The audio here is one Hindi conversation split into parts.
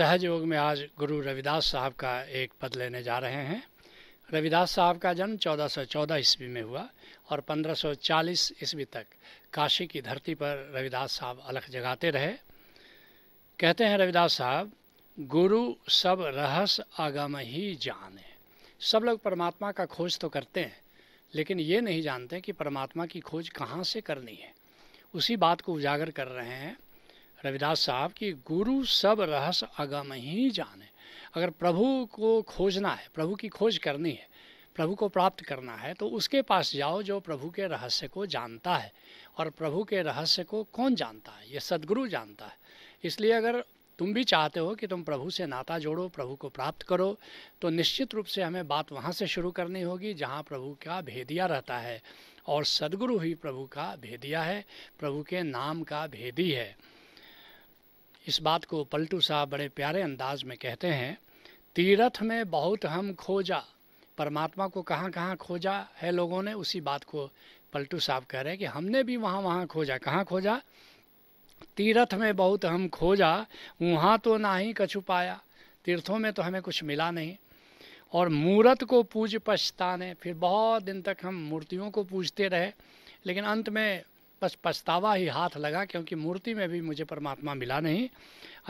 सहजयोग में आज गुरु रविदास साहब का एक पद लेने जा रहे हैं रविदास साहब का जन्म 1414 ईस्वी में हुआ और 1540 ईस्वी तक काशी की धरती पर रविदास साहब अलख जगाते रहे कहते हैं रविदास साहब गुरु सब रहस्य आगम ही जाने सब लोग परमात्मा का खोज तो करते हैं लेकिन ये नहीं जानते कि परमात्मा की खोज कहाँ से करनी है उसी बात को उजागर कर रहे हैं रविदास साहब कि गुरु सब रहस्य अगम ही जाने अगर प्रभु को खोजना है प्रभु की खोज करनी है प्रभु को प्राप्त करना है तो उसके पास जाओ जो प्रभु के रहस्य को जानता है और प्रभु के रहस्य को कौन जानता है ये सदगुरु जानता है इसलिए अगर तुम भी चाहते हो कि तुम प्रभु से नाता जोड़ो प्रभु को प्राप्त करो तो निश्चित रूप से हमें बात वहाँ से शुरू करनी होगी जहाँ प्रभु का भेदिया रहता है और सदगुरु ही प्रभु का भेदिया है प्रभु के नाम का भेदी है इस बात को पलटू साहब बड़े प्यारे अंदाज में कहते हैं तीरथ में बहुत हम खोजा परमात्मा को कहाँ कहाँ खोजा है लोगों ने उसी बात को पलटू साहब कह रहे हैं कि हमने भी वहाँ वहाँ खोजा कहाँ खोजा तीर्थ में बहुत हम खोजा वहाँ तो ना ही कछु पाया तीर्थों में तो हमें कुछ मिला नहीं और मूर्त को पूज पछताने फिर बहुत दिन तक हम मूर्तियों को पूजते रहे लेकिन अंत में बस पछतावा ही हाथ लगा क्योंकि मूर्ति में भी मुझे परमात्मा मिला नहीं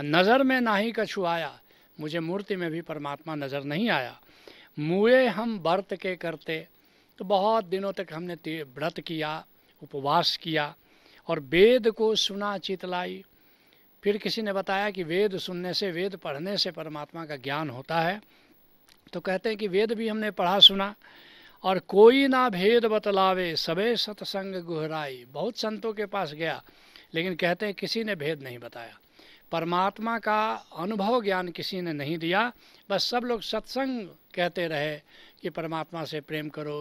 नज़र में ना ही कछु आया मुझे मूर्ति में भी परमात्मा नज़र नहीं आया मुए हम व्रत के करते तो बहुत दिनों तक हमने व्रत किया उपवास किया और वेद को सुना चितलाई फिर किसी ने बताया कि वेद सुनने से वेद पढ़ने से परमात्मा का ज्ञान होता है तो कहते हैं कि वेद भी हमने पढ़ा सुना और कोई ना भेद बतलावे सबे सत्संग गुहराई बहुत संतों के पास गया लेकिन कहते हैं किसी ने भेद नहीं बताया परमात्मा का अनुभव ज्ञान किसी ने नहीं दिया बस सब लोग सत्संग कहते रहे कि परमात्मा से प्रेम करो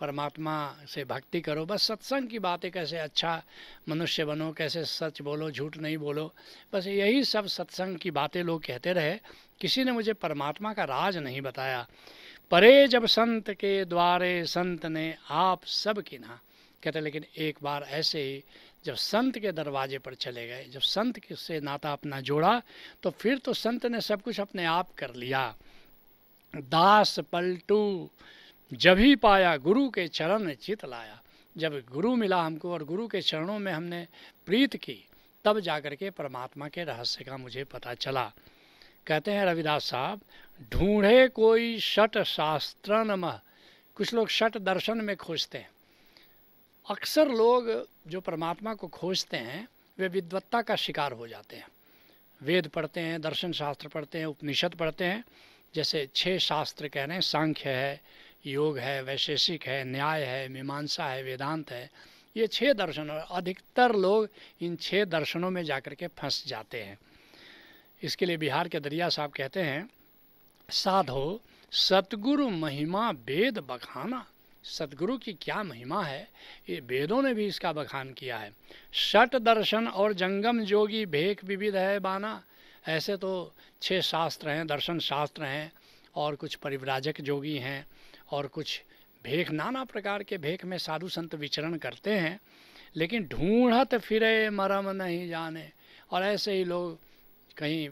परमात्मा से भक्ति करो बस सत्संग की बातें कैसे अच्छा मनुष्य बनो कैसे सच बोलो झूठ नहीं बोलो बस यही सब सत्संग की बातें लोग कहते रहे किसी ने मुझे परमात्मा का राज नहीं बताया परे जब संत के द्वारे संत ने आप सब की ना कहते लेकिन एक बार ऐसे ही जब संत के दरवाजे पर चले गए जब संत से नाता अपना जोड़ा तो फिर तो संत ने सब कुछ अपने आप कर लिया दास पलटू जब ही पाया गुरु के चरण चित लाया जब गुरु मिला हमको और गुरु के चरणों में हमने प्रीत की तब जाकर के परमात्मा के रहस्य का मुझे पता चला कहते हैं रविदास साहब ढूंढे कोई शट शास्त्र कुछ लोग शट दर्शन में खोजते हैं अक्सर लोग जो परमात्मा को खोजते हैं वे विद्वत्ता का शिकार हो जाते हैं वेद पढ़ते हैं दर्शन शास्त्र पढ़ते हैं उपनिषद पढ़ते हैं जैसे छह शास्त्र कह रहे हैं सांख्य है योग है वैशेषिक है न्याय है मीमांसा है वेदांत है ये छह दर्शन और अधिकतर लोग इन छह दर्शनों में जाकर के फंस जाते हैं इसके लिए बिहार के दरिया साहब कहते हैं साधो सतगुरु महिमा वेद बखाना सतगुरु की क्या महिमा है ये वेदों ने भी इसका बखान किया है षट दर्शन और जंगम जोगी भेक विविध है बाना ऐसे तो छह शास्त्र हैं दर्शन शास्त्र हैं और कुछ परिव्राजक जोगी हैं और कुछ भेख नाना प्रकार के भेख में साधु संत विचरण करते हैं लेकिन ढूंढत फिरे मरम नहीं जाने और ऐसे ही लोग कहीं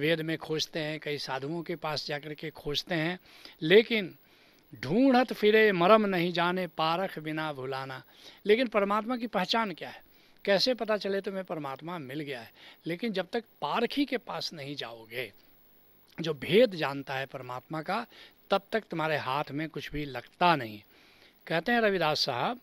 वेद में खोजते हैं कहीं साधुओं के पास जाकर के खोजते हैं लेकिन ढूंढत फिरे मरम नहीं जाने पारख बिना भुलाना लेकिन परमात्मा की पहचान क्या है कैसे पता चले तुम्हें परमात्मा मिल गया है लेकिन जब तक पारखी के पास नहीं जाओगे जो भेद जानता है परमात्मा का तब तक तुम्हारे हाथ में कुछ भी लगता नहीं कहते हैं रविदास साहब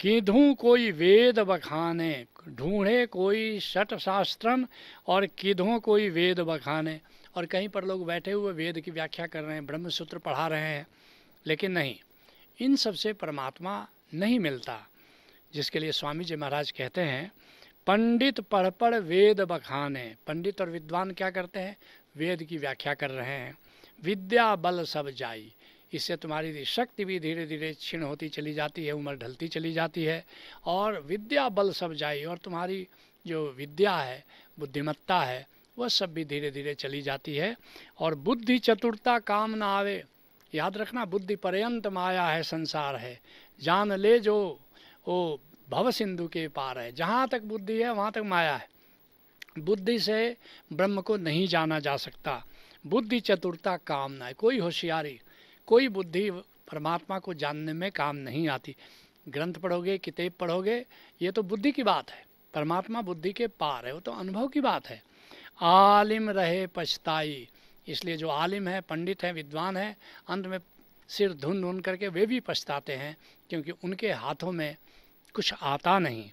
किधूँ कोई वेद बखाने ढूंढे कोई शट शास्त्रन और किधों कोई वेद बखाने और कहीं पर लोग बैठे हुए वेद की व्याख्या कर रहे हैं ब्रह्मसूत्र पढ़ा रहे हैं लेकिन नहीं इन सब से परमात्मा नहीं मिलता जिसके लिए स्वामी जी महाराज कहते हैं पंडित पढ़ पढ़ वेद बखाने पंडित और विद्वान क्या करते हैं वेद की व्याख्या कर रहे हैं विद्या बल सब जाई इससे तुम्हारी शक्ति भी धीरे धीरे क्षीण होती चली जाती है उम्र ढलती चली जाती है और विद्या बल सब जाए और तुम्हारी जो विद्या है बुद्धिमत्ता है वह सब भी धीरे धीरे चली जाती है और बुद्धि चतुरता काम ना आवे याद रखना बुद्धि पर्यंत माया है संसार है जान ले जो वो भव सिंधु के पार है जहाँ तक बुद्धि है वहाँ तक माया है बुद्धि से ब्रह्म को नहीं जाना जा सकता बुद्धि चतुरता कामना है कोई होशियारी कोई बुद्धि परमात्मा को जानने में काम नहीं आती ग्रंथ पढ़ोगे किताब पढ़ोगे ये तो बुद्धि की बात है परमात्मा बुद्धि के पार है वो तो अनुभव की बात है आलिम रहे पछताई इसलिए जो आलिम है पंडित हैं विद्वान हैं अंत में सिर धुन धुन करके वे भी पछताते हैं क्योंकि उनके हाथों में कुछ आता नहीं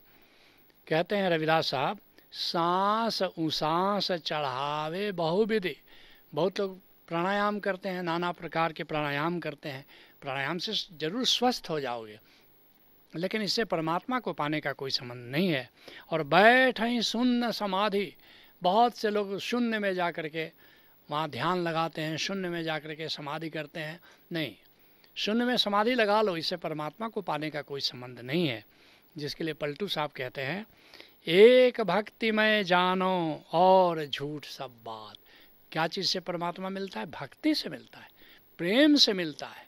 कहते हैं रविदास साहब सांस उसांस चढ़ावे बहुविधि बहुत लोग प्राणायाम करते हैं नाना प्रकार के प्राणायाम करते हैं प्राणायाम से जरूर स्वस्थ हो जाओगे लेकिन इससे परमात्मा को पाने का कोई संबंध नहीं है और बैठ ही शून्य समाधि बहुत से लोग शून्य में जा कर के वहाँ ध्यान लगाते हैं शून्य में जा कर के समाधि करते हैं नहीं शून्य में समाधि लगा लो इससे परमात्मा को पाने का कोई संबंध नहीं है जिसके लिए पलटू साहब कहते हैं एक भक्ति में जानो और झूठ सब बात क्या चीज़ से परमात्मा मिलता है भक्ति से मिलता है प्रेम से मिलता है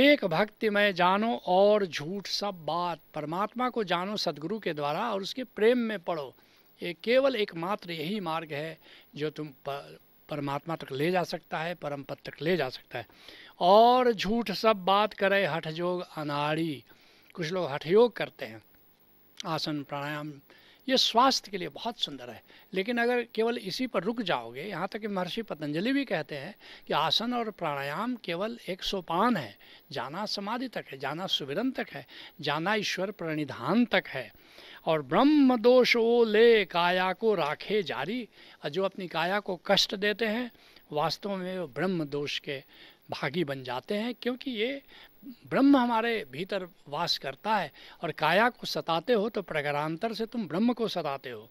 एक भक्ति में जानो और झूठ सब बात परमात्मा को जानो सदगुरु के द्वारा और उसके प्रेम में पढ़ो ये केवल एकमात्र यही मार्ग है जो तुम परमात्मा तक ले जा सकता है परम पद तक ले जा सकता है और झूठ सब बात करे योग अनाड़ी कुछ लोग योग करते हैं आसन प्राणायाम ये स्वास्थ्य के लिए बहुत सुंदर है लेकिन अगर केवल इसी पर रुक जाओगे यहाँ तक कि महर्षि पतंजलि भी कहते हैं कि आसन और प्राणायाम केवल एक सोपान है जाना समाधि तक है जाना सुविधन तक है जाना ईश्वर प्रणिधान तक है और ब्रह्म दोष ओ ले काया को राखे जारी जो अपनी काया को कष्ट देते हैं वास्तव में वो ब्रह्म दोष के भागी बन जाते हैं क्योंकि ये ब्रह्म हमारे भीतर वास करता है और काया को सताते हो तो प्रगरांतर से तुम ब्रह्म को सताते हो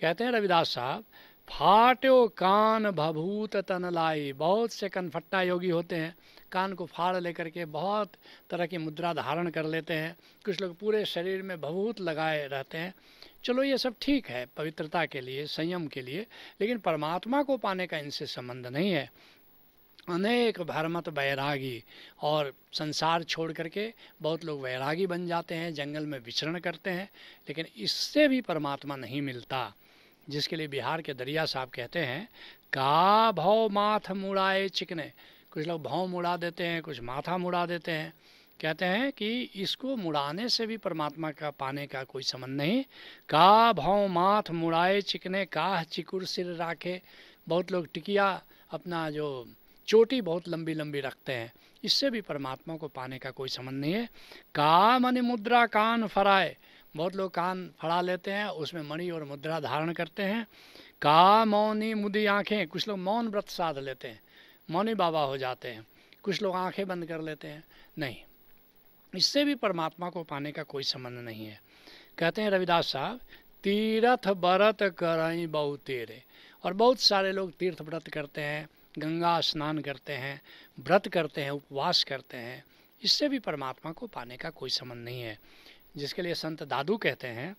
कहते हैं रविदास साहब फाट्यो कान भभूत तन लाई बहुत से कनफट्टा योगी होते हैं कान को फाड़ लेकर के बहुत तरह की मुद्रा धारण कर लेते हैं कुछ लोग पूरे शरीर में भभूत लगाए रहते हैं चलो ये सब ठीक है पवित्रता के लिए संयम के लिए लेकिन परमात्मा को पाने का इनसे संबंध नहीं है अनेक भरमत वैरागी और संसार छोड़ करके बहुत लोग वैरागी बन जाते हैं जंगल में विचरण करते हैं लेकिन इससे भी परमात्मा नहीं मिलता जिसके लिए बिहार के दरिया साहब कहते हैं का भाव माथ मुड़ाए चिकने कुछ लोग भाव मुड़ा देते हैं कुछ माथा मुड़ा देते हैं कहते हैं कि इसको मुड़ाने से भी परमात्मा का पाने का कोई संबंध नहीं का भाव माथ मुड़ाए चिकने काह चिकुर सिर राखे बहुत लोग टिकिया अपना जो चोटी बहुत लंबी लंबी रखते हैं इससे भी परमात्मा को पाने का कोई संबंध नहीं है का मन मुद्रा कान फराए बहुत लोग कान फड़ा लेते हैं उसमें मणि और मुद्रा धारण करते हैं का मौनी मुदी आँखें कुछ लोग मौन व्रत साध लेते हैं मौनी बाबा हो जाते हैं कुछ लोग आँखें बंद कर लेते हैं नहीं इससे भी परमात्मा को पाने का कोई संबंध नहीं है कहते हैं रविदास साहब तीर्थ व्रत कर बहु तेरे और बहुत सारे लोग तीर्थ व्रत करते हैं गंगा स्नान करते हैं व्रत करते हैं उपवास करते हैं इससे भी परमात्मा को पाने का कोई संबंध नहीं है जिसके लिए संत दादू कहते हैं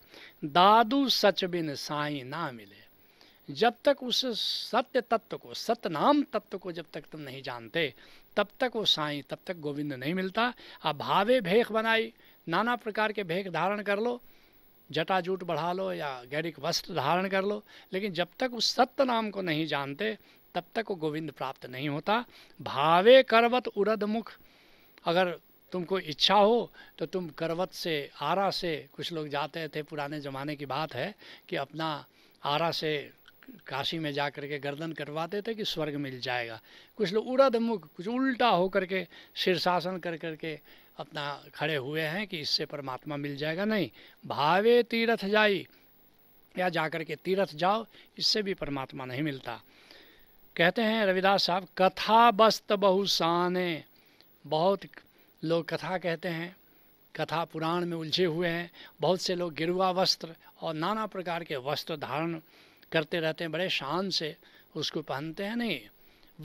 दादू सच बिन साई ना मिले जब तक उस सत्य तत्व को सतनाम तत्व को जब तक तुम नहीं जानते तब तक वो साई तब तक गोविंद नहीं मिलता अब भावे भेख बनाई नाना प्रकार के भेख धारण कर लो जटाजूट बढ़ा लो या गैरिक वस्त्र धारण कर लो लेकिन जब तक उस सत्य नाम को नहीं जानते तब तक वो गोविंद प्राप्त नहीं होता भावे करवत उरद मुख अगर तुमको इच्छा हो तो तुम करवत से आरा से कुछ लोग जाते थे पुराने ज़माने की बात है कि अपना आरा से काशी में जा करके गर्दन करवाते थे कि स्वर्ग मिल जाएगा कुछ लोग उड़द मुख कुछ उल्टा हो के शीर्षासन कर करके अपना खड़े हुए हैं कि इससे परमात्मा मिल जाएगा नहीं भावे तीर्थ जाई या जाकर के तीर्थ जाओ इससे भी परमात्मा नहीं मिलता कहते हैं रविदास साहब कथा बस्त बहुसाने बहुत लोग कथा कहते हैं कथा पुराण में उलझे हुए हैं बहुत से लोग गिरुआ वस्त्र और नाना प्रकार के वस्त्र धारण करते रहते हैं बड़े शान से उसको पहनते हैं नहीं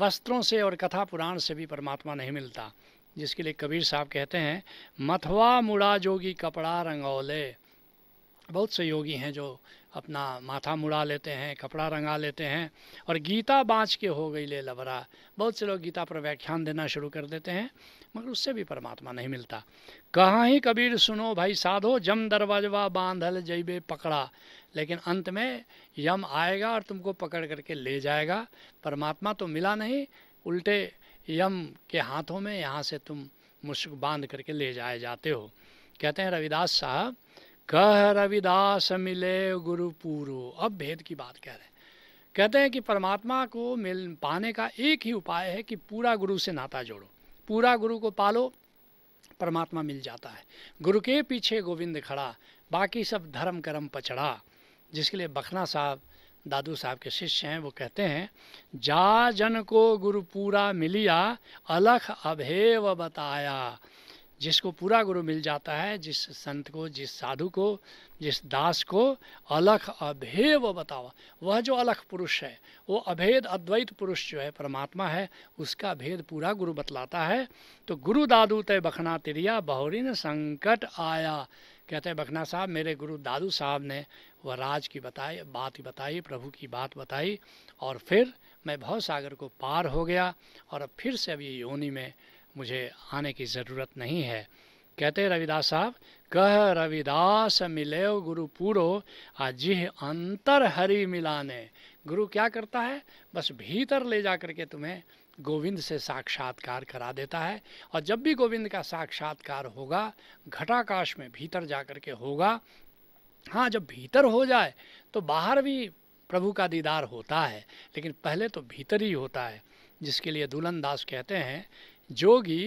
वस्त्रों से और कथा पुराण से भी परमात्मा नहीं मिलता जिसके लिए कबीर साहब कहते हैं मथवा मुड़ा जोगी कपड़ा रंगौले बहुत से योगी हैं जो अपना माथा मुड़ा लेते हैं कपड़ा रंगा लेते हैं और गीता बाँच के हो गई ले लबरा बहुत से लोग गीता पर व्याख्यान देना शुरू कर देते हैं मगर उससे भी परमात्मा नहीं मिलता कहाँ ही कबीर सुनो भाई साधो जम दरवाजवा बांधल जैबे पकड़ा लेकिन अंत में यम आएगा और तुमको पकड़ करके ले जाएगा परमात्मा तो मिला नहीं उल्टे यम के हाथों में यहाँ से तुम मुश्क बांध करके ले जाए जाते हो कहते हैं रविदास साहब कह रविदास मिले गुरु पूरो अब भेद की बात कह रहे हैं कहते हैं कि परमात्मा को मिल पाने का एक ही उपाय है कि पूरा गुरु से नाता जोड़ो पूरा गुरु को पालो परमात्मा मिल जाता है गुरु के पीछे गोविंद खड़ा बाकी सब धर्म कर्म पचड़ा जिसके लिए बखना साहब दादू साहब के शिष्य हैं वो कहते हैं जा जन को गुरु पूरा मिलिया अलख अभेव बताया जिसको पूरा गुरु मिल जाता है जिस संत को जिस साधु को जिस दास को अलख अभेव बतावा वह जो अलख पुरुष है वो अभेद अद्वैत पुरुष जो है परमात्मा है उसका भेद पूरा गुरु बतलाता है तो गुरु दादू तय बखना तिरिया बहुरीन संकट आया कहते हैं बखना साहब मेरे गुरु दादू साहब ने वह राज की बताई बात बताई प्रभु की बात बताई और फिर मैं भव सागर को पार हो गया और अब फिर से अभी योनि में मुझे आने की ज़रूरत नहीं है कहते रविदास साहब कह रविदास मिले गुरु पूरो आजिह अंतर हरि मिलाने गुरु क्या करता है बस भीतर ले जा करके तुम्हें गोविंद से साक्षात्कार करा देता है और जब भी गोविंद का साक्षात्कार होगा घटाकाश में भीतर जा कर के होगा हाँ जब भीतर हो जाए तो बाहर भी प्रभु का दीदार होता है लेकिन पहले तो भीतर ही होता है जिसके लिए दुल्हन दास कहते हैं जोगी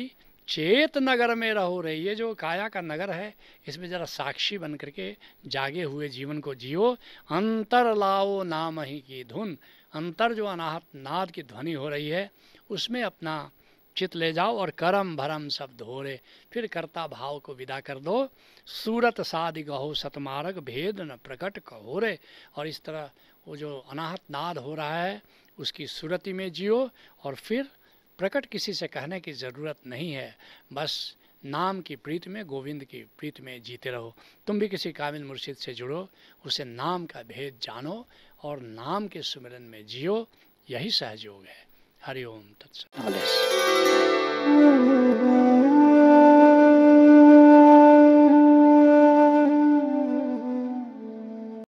चेत नगर में रहो रहे ये जो काया का नगर है इसमें जरा साक्षी बन करके जागे हुए जीवन को जियो अंतर लाओ नाम ही की धुन अंतर जो अनाहत नाद की ध्वनि हो रही है उसमें अपना चित ले जाओ और करम भरम सब धोरे फिर कर्ता भाव को विदा कर दो सूरत साधि गहो सतमारक भेद न प्रकट रे और इस तरह वो जो अनाहत नाद हो रहा है उसकी सूरति में जियो और फिर प्रकट किसी से कहने की ज़रूरत नहीं है बस नाम की प्रीत में गोविंद की प्रीत में जीते रहो तुम भी किसी कामिल मुर्शिद से जुड़ो उसे नाम का भेद जानो और नाम के सुमिरन में जियो यही सहयोग है हरिओम तत्स